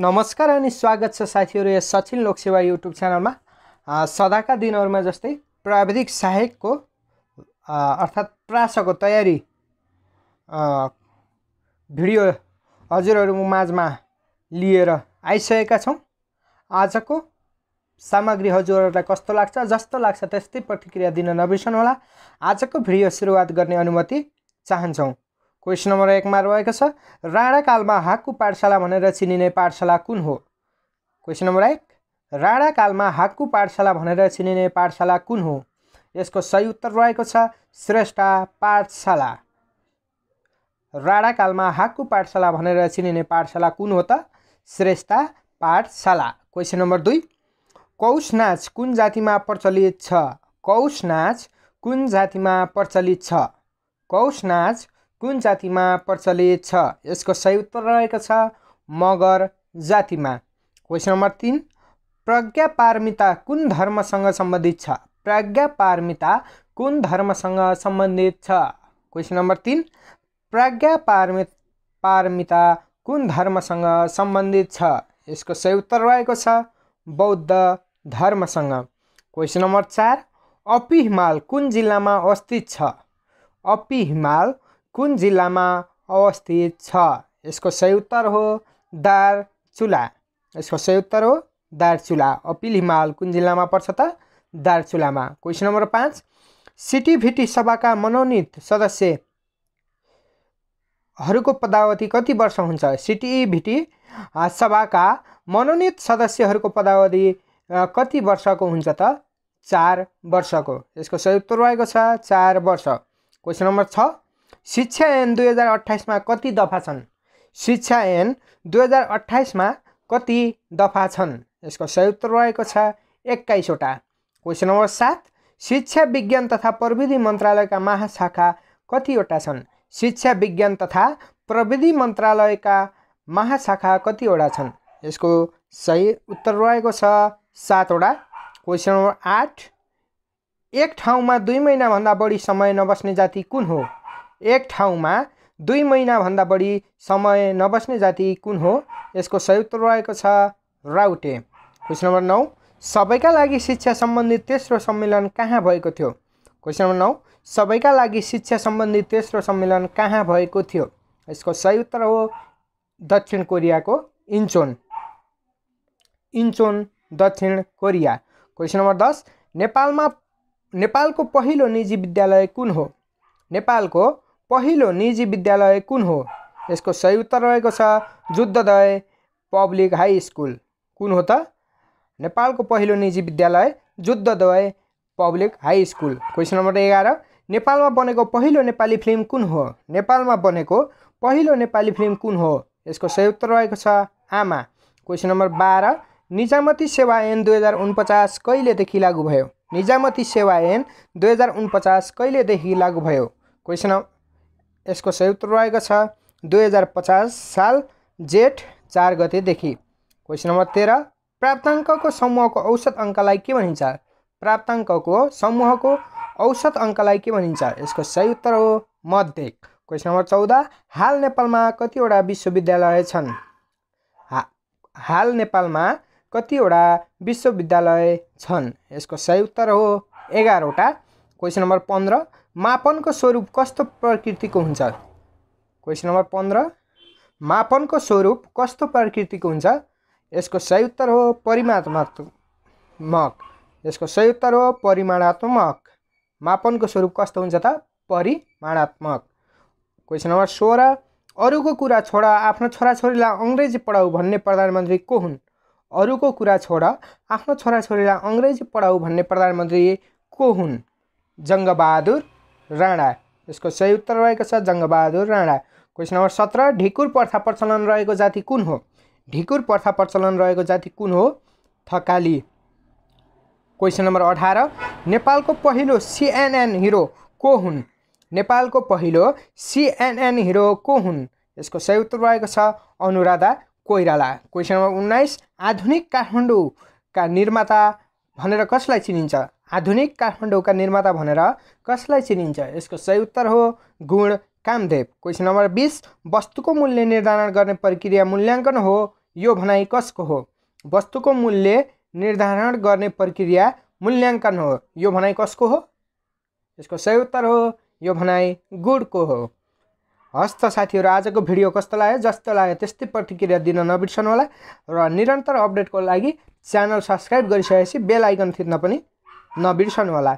नमस्कार अनि स्वागत छ साथीहरू यस सचिन लोकसेवा युट्युब च्यानलमा सदाका दिनहरूमा जस्तै प्राविधिक सहायकको अर्थात् प्रासको तयारी भिडियो हजुरहरू माझमा लिएर आइसकेका छौँ आजको सामग्री हजुरहरूलाई कस्तो लाग्छ जस्तो लाग्छ त्यस्तै प्रतिक्रिया दिन नबिर्सनुहोला आजको भिडियो सुरुवात गर्ने अनुमति चाहन्छौँ क्वेसन नम्बर एकमा रहेको छ राणाकालमा हाकु पाठशाला भनेर चिनिने पाठशाला कुन हो क्वेसन नम्बर एक राणाकालमा हाकु पाठशाला भनेर चिनिने पाठशाला कुन हो यसको सही उत्तर रहेको छ श्रेष्ठ पाठशाला राणाकालमा हाकु पाठशाला भनेर चिनिने पाठशाला कुन हो त श्रेष्ठ पाठशाला क्वेसन नम्बर दुई कौश नाच कुन जातिमा प्रचलित छ कौश नाच कुन जातिमा प्रचलित छ कौश नाच कुन जातिमा प्रचलित छ यसको सही उत्तर रहेको छ मगर जातिमा क्वेसन नम्बर तिन प्रज्ञा पारमिता कुन धर्मसँग सम्बन्धित छ प्रज्ञा पारमिता कुन धर्मसँग सम्बन्धित छ क्वेसन नम्बर तिन प्रज्ञा पारमि पारमिता कुन धर्मसँग सम्बन्धित छ यसको सही उत्तर रहेको छ बौद्ध धर्मसँग क्वेसन नम्बर चार अपी हिमाल कुन जिल्लामा अवस्थित छ अपी हिमाल कुन जिल्लामा अवस्थित छ यसको सही उत्तर हो दार्चुला यसको सही उत्तर हो दार्चुला अपिल हिमाल कुन जिल्लामा पर्छ त दार्चुलामा क्वेसन नम्बर पाँच सिटिभिटी सभाका मनोनित सदस्यहरूको पदावधि कति वर्ष हुन्छ सिटिभिटी सभाका मनोनित सदस्यहरूको पदावधि कति वर्षको हुन्छ त चार वर्षको यसको सही उत्तर रहेको छ चार वर्ष क्वेसन नम्बर छ शिक्षा ऐन दुई हजार अठाइसमा कति दफा छन् शिक्षा ऐन दुई हजार अठाइसमा कति दफा छन् यसको सही उत्तर रहेको छ एक्काइसवटा क्वेसन नम्बर सात शिक्षा विज्ञान तथा प्रविधि मन्त्रालयका महाशाखा कतिवटा छन् शिक्षा विज्ञान तथा प्रविधि मन्त्रालयका महाशाखा कतिवटा छन् यसको सही उत्तर रहेको छ सातवटा क्वेसन नम्बर आठ एक ठाउँमा दुई महिनाभन्दा बढी समय नबस्ने जाति कुन हो एक ठाउँमा दुई महिनाभन्दा बढी समय नबस्ने जाति कुन हो यसको संयुक्त रहेको छ राउटे क्वेसन नम्बर नौ सबैका लागि शिक्षा सम्बन्धी तेस्रो सम्मेलन कहाँ भएको थियो क्वेसन नम्बर नौ सबैका लागि शिक्षा सम्बन्धी तेस्रो सम्मेलन कहाँ भएको थियो यसको सही उत्तर हो दक्षिण कोरियाको इन्चोन इन्चोन दक्षिण कोरिया क्वेसन नम्बर दस नेपालमा नेपालको पहिलो निजी विद्यालय कुन हो नेपालको पहिलो निजी विद्यालय कुन हो यसको सही उत्तर रहेको छ जुद्धोदय पब्लिक हाई स्कुल कुन हो त नेपालको पहिलो निजी विद्यालय Juddhodaya public high school question number एघार नेपालमा बनेको पहिलो नेपाली फिल्म कुन हो नेपालमा बनेको पहिलो नेपाली फिल्म कुन हो यसको सही उत्तर रहेको छ आमा क्वेसन नम्बर बाह्र निजामती सेवा ऐन दुई हजार उनपचास कहिलेदेखि लागू भयो निजामती सेवा ऐन दुई हजार उनपचास कहिलेदेखि लागू भयो क्वेसन यसको संयुक्त रहेको छ दुई हजार पचास साल जेठ चार गतेदेखि क्वेसन नम्बर तेह्र प्राप्ताङ्कको समूहको औसत अङ्कलाई के भनिन्छ प्राप्ताङ्कको समूहको औसत अङ्कलाई के भनिन्छ यसको सही उत्तर हो मध्य क्वेसन नम्बर चौध हाल नेपालमा कतिवटा विश्वविद्यालय छन् हा हाल नेपालमा कतिवटा विश्वविद्यालय छन् यसको सही उत्तर हो एघारवटा क्वेसन नम्बर पन्ध्र मापनको स्वरूप कस्तो प्रकृतिको हुन्छ क्वेसन नम्बर पन्ध्र मापनको स्वरूप कस्तो प्रकृतिको हुन्छ यसको सही उत्तर हो परिमाणात्मक यसको सही उत्तर हो परिमाणात्मक मापनको स्वरूप कस्तो हुन्छ त परिमाणात्मक क्वेसन नम्बर सोह्र अरूको कुरा छोड आफ्नो छोराछोरीलाई अङ्ग्रेजी पढाऊ भन्ने प्रधानमन्त्री को हुन् अरूको कुरा छोड आफ्नो छोराछोरीलाई अङ्ग्रेजी पढाऊ भन्ने प्रधानमन्त्री को हुन् जङ्गबहादुर राणा यसको सही उत्तर रहेको छ जङ्गबहादुर राणा क्वेसन नम्बर सत्र ढिकुर प्रथा प्रचलन रहेको जाति कुन हो ढिकुर प्रथा प्रचलन रहेको जाति कुन हो थकाली क्वेसन नम्बर अठार नेपालको पहिलो सिएनएन हिरो को हुन् नेपालको पहिलो सिएनएन हिरो को हुन् यसको सही उत्तर रहेको छ अनुराधा कोइराला क्वेसन नम्बर उन्नाइस आधुनिक काठमाडौँका निर्माता भनेर कसलाई चिनिन्छ आधुनिक काठमाडौँका निर्माता भनेर कसलाई चिनिन्छ यसको सही उत्तर हो गुण कामदेव क्वेसन नम्बर बिस वस्तुको मूल्य निर्धारण गर्ने प्रक्रिया मूल्याङ्कन हो यो भनाइ कसको हो वस्तुको मूल्य निर्धारण गर्ने प्रक्रिया मूल्याङ्कन हो यो भनाइ कसको हो यसको सही उत्तर हो यो भनाइ गुडको हो हस्त साथीहरू आजको भिडियो कस्तो लाग्यो जस्तो लाग्यो त्यस्तै प्रतिक्रिया दिन नबिर्सनु होला र निरन्तर अपडेटको लागि च्यानल सब्सक्राइब गरिसकेपछि बेल आइकन थिच्न पनि नबिर्सनु होला